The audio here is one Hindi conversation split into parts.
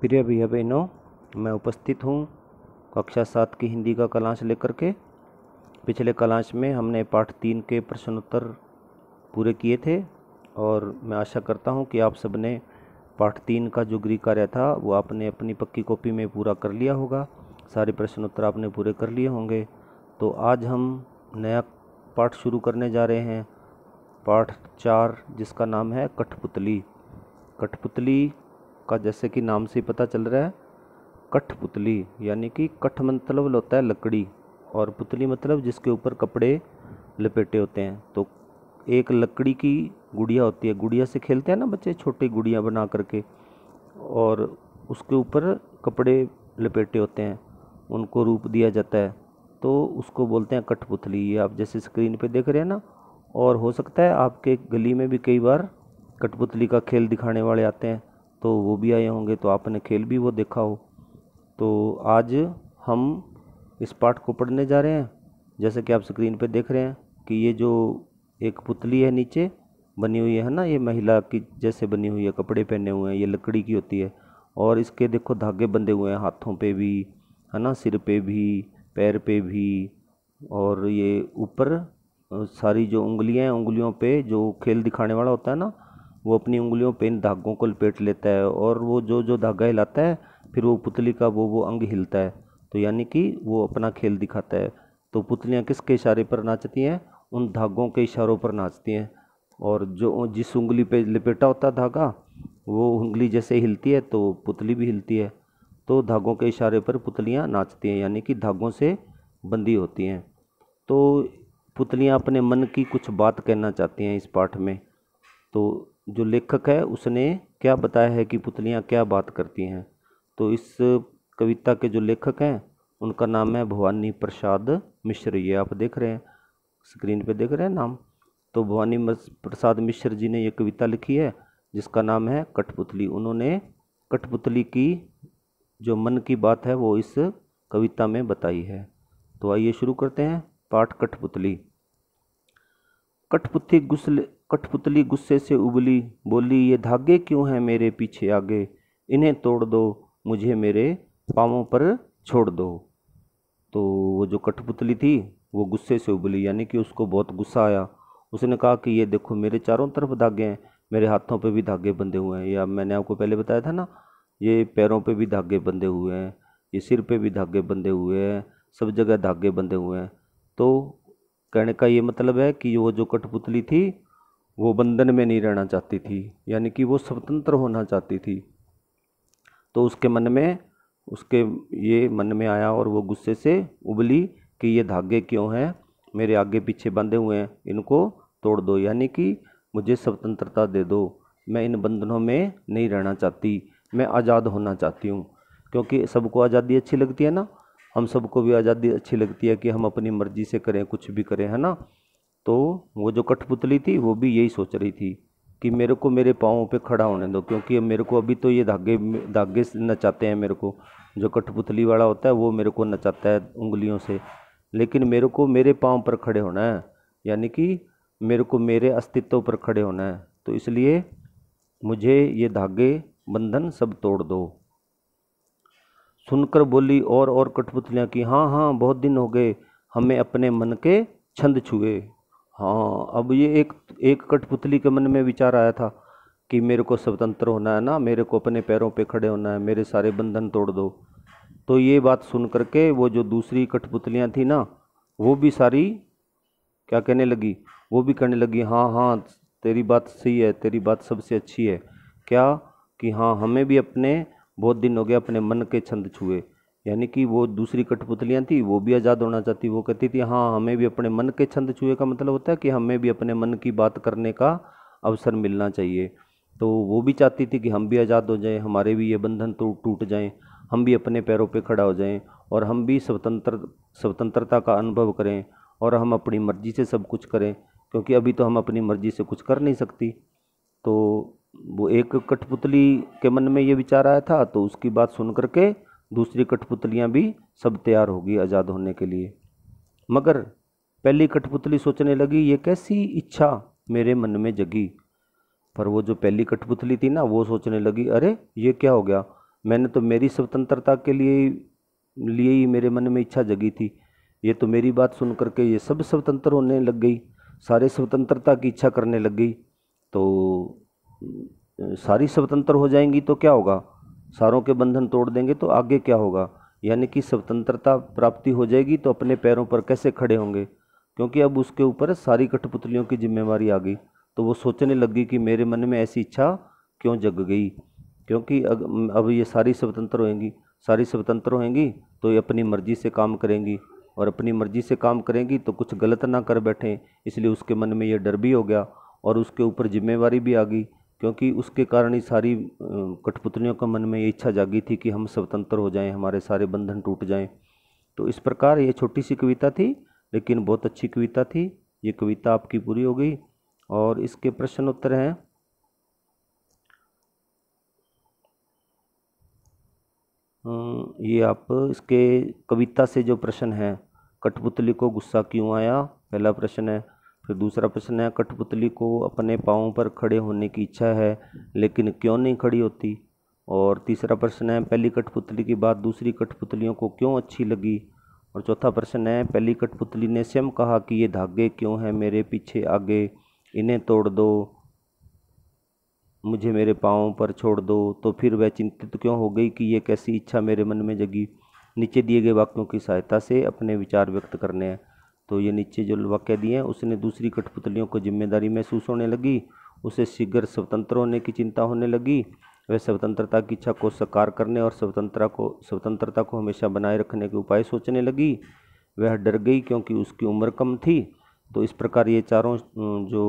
प्रिय भैया बहनों मैं उपस्थित हूँ कक्षा सात की हिंदी का कलांश लेकर के पिछले कलांश में हमने पाठ तीन के प्रश्नोत्तर पूरे किए थे और मैं आशा करता हूँ कि आप सबने पाठ तीन का जो गृह कार्य था वो आपने अपनी पक्की कॉपी में पूरा कर लिया होगा सारे प्रश्नोत्तर आपने पूरे कर लिए होंगे तो आज हम नया पाठ शुरू करने जा रहे हैं पाठ चार जिसका नाम है कठपुतली कठपुतली का जैसे कि नाम से ही पता चल रहा है कठपुतली यानी कि कठ मतलब होता है लकड़ी और पुतली मतलब जिसके ऊपर कपड़े लपेटे होते हैं तो एक लकड़ी की गुड़िया होती है गुड़िया से खेलते हैं ना बच्चे छोटी गुड़िया बना करके और उसके ऊपर कपड़े लपेटे होते हैं उनको रूप दिया जाता है तो उसको बोलते हैं कठपुतली ये आप जैसे स्क्रीन पे देख रहे हैं ना और हो सकता है आपके गली में भी कई बार कठपुतली का खेल दिखाने वाले आते हैं तो वो भी आए होंगे तो आपने खेल भी वो देखा हो तो आज हम इस पाठ को पढ़ने जा रहे हैं जैसे कि आप स्क्रीन पे देख रहे हैं कि ये जो एक पुतली है नीचे बनी हुई है ना ये महिला की जैसे बनी हुई है कपड़े पहने हुए हैं ये लकड़ी की होती है और इसके देखो धागे बंधे हुए हैं हाथों पे भी है ना सिर पे भी पैर पे भी और ये ऊपर सारी जो उंगलियां हैं उंगलियों पे जो खेल दिखाने वाला होता है ना वो अपनी उंगलियों पे इन धागों को लपेट लेता है और वो जो जो धागा हिलाता है फिर वो पुतली का वो वो अंग हिलता है तो यानी कि वो अपना खेल दिखाता है तो पुतलियाँ किसके इशारे पर नाचती हैं उन धागों के इशारों पर नाचती हैं और जो जिस उंगली पे लपेटा होता धागा वो उंगली जैसे हिलती है तो पुतली भी हिलती है तो धागों के इशारे पर पुतलियाँ नाचती हैं यानी कि धागों से बंदी होती हैं तो पुतलियाँ अपने मन की कुछ बात कहना चाहती हैं इस पाठ में तो जो लेखक है उसने क्या बताया है कि पुतलियाँ क्या बात करती हैं तो इस कविता के जो लेखक हैं उनका नाम है भवानी प्रसाद मिश्र ये आप देख रहे हैं स्क्रीन पे देख रहे हैं नाम तो भवानी प्रसाद मिश्र जी ने ये कविता लिखी है जिसका नाम है कठपुतली उन्होंने कठपुतली की जो मन की बात है वो इस कविता में बताई है तो आइए शुरू करते हैं पाठ कठपुतली कठपुतली गुसले कठपुतली गुस्से से उबली बोली ये धागे क्यों हैं मेरे पीछे आगे इन्हें तोड़ दो मुझे मेरे पाँवों पर छोड़ दो तो वो जो कठपुतली थी वो गुस्से से उबली यानी कि उसको बहुत गुस्सा आया उसने कहा कि ये देखो मेरे चारों तरफ धागे हैं मेरे हाथों पे भी धागे बंधे हुए हैं या मैंने आपको पहले बताया था ना ये पैरों पे भी धागे बंधे हुए हैं ये सिर पे भी धागे बंधे हुए हैं सब जगह धागे बंधे हुए हैं तो कहने का ये मतलब है कि वो जो कठपुतली थी वो बंधन में नहीं रहना चाहती थी यानी कि वो स्वतंत्र होना चाहती थी तो उसके मन में उसके ये मन में आया और वो गुस्से से उबली कि ये धागे क्यों हैं मेरे आगे पीछे बंधे हुए हैं इनको तोड़ दो यानी कि मुझे स्वतंत्रता दे दो मैं इन बंधनों में नहीं रहना चाहती मैं आज़ाद होना चाहती हूँ क्योंकि सबको आज़ादी अच्छी लगती है ना हम सबको भी आज़ादी अच्छी लगती है कि हम अपनी मर्ज़ी से करें कुछ भी करें है ना तो वो जो कठपुतली थी वो भी यही सोच रही थी कि मेरे को मेरे पाँव पे खड़ा होने दो क्योंकि अब मेरे को अभी तो ये धागे धागे नचाते हैं मेरे को जो कठपुतली वाला होता है वो मेरे को नचाता है उंगलियों से लेकिन मेरे को मेरे पाँव पर खड़े होना है यानी कि मेरे को मेरे अस्तित्व पर खड़े होना है तो इसलिए मुझे ये धागे बंधन सब तोड़ दो सुनकर बोली और और कठपुतलियाँ की हाँ हाँ बहुत दिन हो गए हमें अपने मन के छंद छुए हाँ अब ये एक एक कठपुतली के मन में विचार आया था कि मेरे को स्वतंत्र होना है ना मेरे को अपने पैरों पे खड़े होना है मेरे सारे बंधन तोड़ दो तो ये बात सुन करके वो जो दूसरी कठपुतलियाँ थी ना वो भी सारी क्या कहने लगी वो भी कहने लगी हाँ हाँ तेरी बात सही है तेरी बात सबसे अच्छी है क्या कि हाँ हमें भी अपने बहुत दिन हो गया अपने मन के छंद छुए यानी कि वो दूसरी कठपुतलियाँ थी वो भी आज़ाद होना चाहती वो कहती थी हाँ हमें भी अपने मन के छंद छुए का मतलब होता है कि हमें भी अपने मन की बात करने का अवसर मिलना चाहिए तो वो भी चाहती थी कि हम भी आज़ाद हो जाएं हमारे भी ये बंधन तो टूट जाएं हम भी अपने पैरों पे खड़ा हो जाएं और हम भी स्वतंत्र स्वतंत्रता का अनुभव करें और हम अपनी मर्ज़ी से सब कुछ करें क्योंकि अभी तो हम अपनी मर्ज़ी से कुछ कर नहीं सकती तो वो एक कठपुतली के मन में ये विचार आया था तो उसकी बात सुन करके दूसरी कठपुतलियाँ भी सब तैयार होगी आज़ाद होने के लिए मगर पहली कठपुतली सोचने लगी ये कैसी इच्छा मेरे मन में जगी पर वो जो पहली कठपुतली थी ना वो सोचने लगी अरे ये क्या हो गया मैंने तो मेरी स्वतंत्रता के लिए लिए ही मेरे मन में इच्छा जगी थी ये तो मेरी बात सुन करके ये सब स्वतंत्र होने लग गई सारे स्वतंत्रता की इच्छा करने लग गई तो सारी स्वतंत्र हो जाएंगी तो क्या होगा सारों के बंधन तोड़ देंगे तो आगे क्या होगा यानी कि स्वतंत्रता प्राप्ति हो जाएगी तो अपने पैरों पर कैसे खड़े होंगे क्योंकि अब उसके ऊपर सारी कठपुतलियों की जिम्मेवारी आ गई तो वो सोचने लगी कि मेरे मन में ऐसी इच्छा क्यों जग गई क्योंकि अब ये सारी स्वतंत्र होंगी सारी स्वतंत्र होंगी तो ये अपनी मर्जी से काम करेंगी और अपनी मर्जी से काम करेंगी तो कुछ गलत ना कर बैठें इसलिए उसके मन में ये डर भी हो गया और उसके ऊपर जिम्मेवारी भी आ गई क्योंकि उसके कारण ही सारी कठपुतलियों का मन में ये इच्छा जागी थी कि हम स्वतंत्र हो जाएं हमारे सारे बंधन टूट जाएं तो इस प्रकार ये छोटी सी कविता थी लेकिन बहुत अच्छी कविता थी ये कविता आपकी पूरी हो गई और इसके प्रश्न उत्तर हैं ये आप इसके कविता से जो प्रश्न है कठपुतली को गुस्सा क्यों आया पहला प्रश्न है फिर दूसरा प्रश्न है कठपुतली को अपने पाँव पर खड़े होने की इच्छा है लेकिन क्यों नहीं खड़ी होती और तीसरा प्रश्न है पहली कठपुतली की बात दूसरी कठपुतलियों को क्यों अच्छी लगी और चौथा प्रश्न है पहली कठपुतली ने स्वयं कहा कि ये धागे क्यों हैं मेरे पीछे आगे इन्हें तोड़ दो मुझे मेरे पाँव पर छोड़ दो तो फिर वह चिंतित क्यों हो गई कि ये कैसी इच्छा मेरे मन में जगी नीचे दिए गए वाक्यों की सहायता से अपने विचार व्यक्त करने हैं तो ये नीचे जो वाक्य दिए हैं उसने दूसरी कठपुतलियों को जिम्मेदारी महसूस होने लगी उसे शीघ्र स्वतंत्र होने की चिंता होने लगी वह स्वतंत्रता की इच्छा को साकार करने और स्वतंत्रता को स्वतंत्रता को हमेशा बनाए रखने के उपाय सोचने लगी वह डर गई क्योंकि उसकी उम्र कम थी तो इस प्रकार ये चारों जो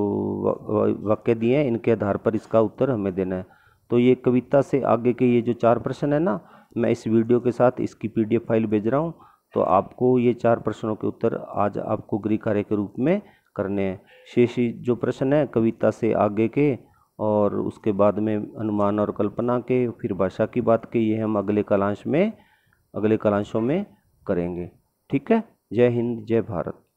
वाक्य दिए हैं इनके आधार पर इसका उत्तर हमें देना है तो ये कविता से आगे के ये जो चार प्रश्न है ना मैं इस वीडियो के साथ इसकी पीडीएफ फाइल भेज रहा हूँ तो आपको ये चार प्रश्नों के उत्तर आज आपको गृह कार्य के रूप में करने हैं शेषी जो प्रश्न है कविता से आगे के और उसके बाद में अनुमान और कल्पना के फिर भाषा की बात के ये हम अगले कलांश में अगले कलांशों में करेंगे ठीक है जय हिंद जय भारत